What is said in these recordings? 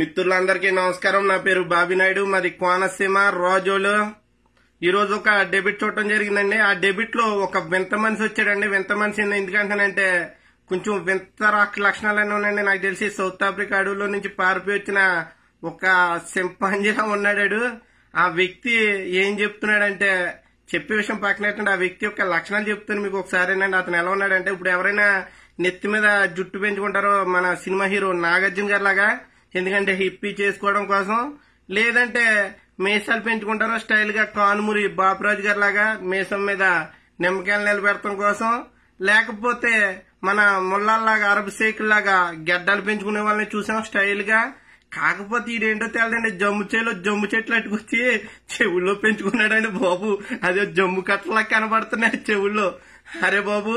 మిత్రులందరికీ నమస్కారం నా పేరు బాబినాయుడు మరి కోనసీమ రాజోలు ఈరోజు ఒక డెబిట్ చూడటం జరిగిందండి ఆ డెబిట్ లో ఒక వింత మనిషి వచ్చాడండి వింత మనిషి ఎందుకంటానంటే కొంచెం వింత రాక్ లక్షణాలన్నీ ఉన్నాయండి నాకు తెలిసి సౌత్ ఆఫ్రికా అడవుల్లో నుంచి పారిపోయి వచ్చిన ఒక సింపాంజీలా ఉన్నాడాడు ఆ వ్యక్తి ఏం చెప్తున్నాడంటే చెప్పే విషయం పక్కనట్టండి ఆ వ్యక్తి యొక్క లక్షణాలు చెప్తాను మీకు ఒకసారేనండి అతను ఎలా ఉన్నాడంటే ఇప్పుడు ఎవరైనా నెత్తి మీద జుట్టు పెంచుకుంటారో మన సినిమా హీరో నాగార్జున గారు లాగా ఎందుకంటే హిప్పీ చేసుకోవడం కోసం లేదంటే మీసాలు పెంచుకుంటారో స్టైల్ గా కానుమూరి బాపురాజు గారి లాగా మీసం మీద నిమ్మకాయలు నిలబెడతాం కోసం లేకపోతే మన ముళ్ళల్లాగా అరబ్ షేకుల్ లాగా గెడ్డలు పెంచుకునే వాళ్ళని చూసాం స్టైల్ గా కాకపోతే ఇదేంటో తెలదండి జమ్ము చేలో జమ్ము చెట్లు అట్టుకొచ్చి చెవుల్లో పెంచుకున్నాడండి బాబు అదే జమ్ము కట్టలా కనబడుతున్నాయి చెవుల్లో అరే బాబు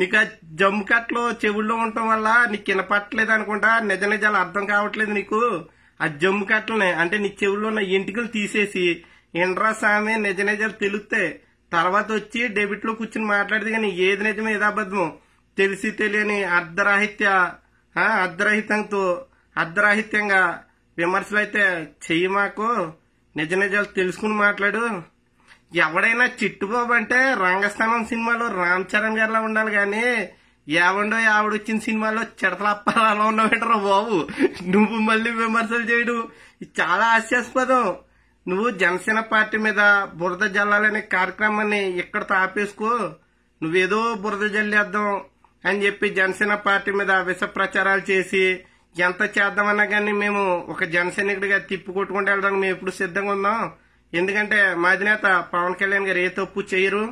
నీకు జమ్ము కట్టలు చెవుల్లో ఉండటం వల్ల నీకు వినపట్టలేదు అనుకుంటా నిజ నిజాలు అర్థం కావట్లేదు నీకు ఆ జమ్ము కట్టలని అంటే నీ చెవుల్లో ఉన్న ఎంటికలు తీసేసి ఇండ్రా స్వామి నిజ నిజాలు తెలుస్తాయి తర్వాత వచ్చి డెబిట్ లో కూర్చుని మాట్లాడేది కానీ ఏది నిజమే ఏది అబద్ధం తెలిసి తెలియని అర్ధరాహిత్య అర్ధరహితంతో అర్ధరాహిత్యంగా విమర్శలు అయితే చెయ్యి మాకు నిజ నిజాలు తెలుసుకుని మాట్లాడు ఎవడైనా చిట్టుబాబు అంటే రంగస్థానం సినిమాలో రామ్ చరణ్ గారిలా ఉండాలి కానీ ఏవండో ఆవిడొచ్చిన సినిమాలో చెడతలప్పాలు అలా ఉన్నావేంటరా బాబు నువ్వు మళ్ళీ విమర్శలు చేయడు చాలా హాస్యాస్పదం నువ్వు జనసేన పార్టీ మీద బురద జల్లాలనే కార్యక్రమాన్ని ఇక్కడ తాపేసుకో నువ్వేదో బురద జల్లేద్దాం అని చెప్పి జనసేన పార్టీ మీద విష ప్రచారాలు చేసి ఎంత చేద్దామన్నా కానీ మేము ఒక జనసైనికుడిగా తిప్పి కొట్టుకుంటూ వెళ్ళడానికి మేము ఎప్పుడు సిద్ధంగా ఉందాం ఎందుకంటే మా అధినేత పవన్ కళ్యాణ్ గారు ఏ తప్పు చేయరు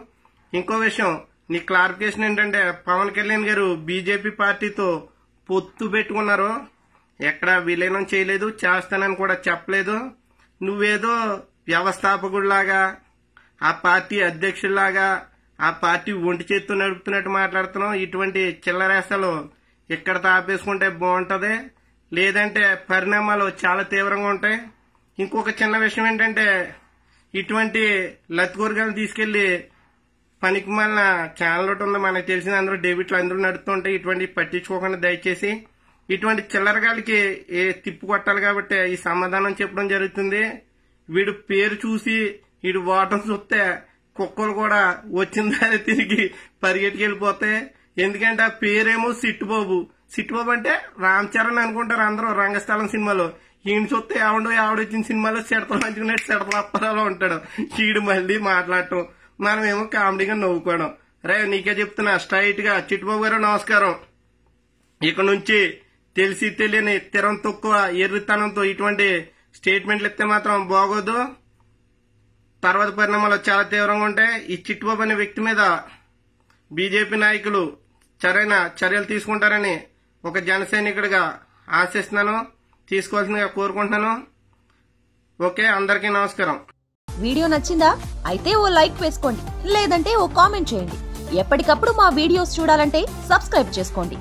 ఇంకో విషయం నీ క్లారిఫికేషన్ ఏంటంటే పవన్ కళ్యాణ్ గారు బీజేపీ పార్టీతో పొత్తు పెట్టుకున్నారు ఎక్కడ విలీనం చేయలేదు చేస్తానని కూడా చెప్పలేదు నువ్వేదో వ్యవస్థాపకుడిలాగా ఆ పార్టీ అధ్యక్షుడిలాగా ఆ పార్టీ ఒంటి చేత్తో నడుపుతున్నట్టు మాట్లాడుతున్నావు ఇటువంటి చిల్లరేసలు ఇక్కడ తాపేసుకుంటే బాగుంటుంది లేదంటే పరిణామాలు చాలా తీవ్రంగా ఉంటాయి ఇంకొక చిన్న విషయం ఏంటంటే ఇటువంటి కూరగాయలు తీసుకెళ్లి పనికి మళ్ళీ ఛానల్ ఒకటి ఉంది మనకు తెలిసిన అందరూ డెబిట్లు అందరూ నడుపుతుంటే ఇటువంటి పట్టించుకోకుండా దయచేసి ఇటువంటి గాలికి ఏ తిప్పు కొట్టాలి కాబట్టి ఈ సమాధానం చెప్పడం జరుగుతుంది వీడు పేరు చూసి వీడు వాటర్ చూస్తే కుక్కలు కూడా వచ్చిందని తిరిగి పరిగెట్టుకెళ్ళిపోతాయి ఎందుకంటే ఆ పేరేమో సిట్టుబాబు సిట్టుబాబు అంటే రామ్ చరణ్ అనుకుంటారు అందరూ రంగస్థలం సినిమాలో ఈయన చూస్తే ఆవిడ ఆవిడ వచ్చిన సినిమాలో చెడతలు పంచుకున్నట్టు చెడతలు అప్పరాలో ఉంటాడు ఈడు మళ్ళీ మాట్లాడటం మనమేమో కామెడీగా నవ్వుకోవడం రే నీకే చెప్తున్నా స్ట్రైట్ గా చిట్టుబాబు గారు నమస్కారం ఇక్కడ నుంచి తెలిసి తెలియని తిరం తక్కువ ఎర్రితనంతో ఇటువంటి స్టేట్మెంట్లు ఇస్తే మాత్రం బాగోదు తర్వాత పరిణామాలు చాలా తీవ్రంగా ఉంటాయి ఈ చిట్టుబాబు అనే వ్యక్తి మీద బీజేపీ నాయకులు సరైన చర్యలు తీసుకుంటారని ఒక జనసైనికుడిగా ఆశిస్తున్నాను తీసుకోవాల్సిందిగా కోరుకుంటున్నాను ఓకే అందరికీ నమస్కారం వీడియో నచ్చిందా అయితే ఓ లైక్ వేసుకోండి లేదంటే ఓ కామెంట్ చేయండి ఎప్పటికప్పుడు మా వీడియోస్ చూడాలంటే సబ్స్క్రైబ్ చేసుకోండి